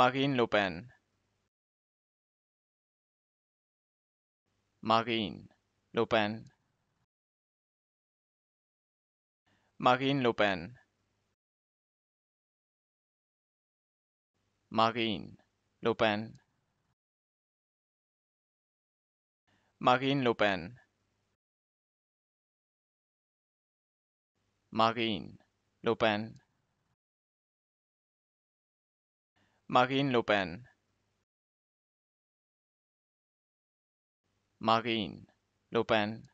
Marine Le Pen. Marine Le Pen. Marine Le Pen. Marine Le Pen. Marine Le Pen. Marine Le Pen. Marine Le Pen. Marine Le Pen.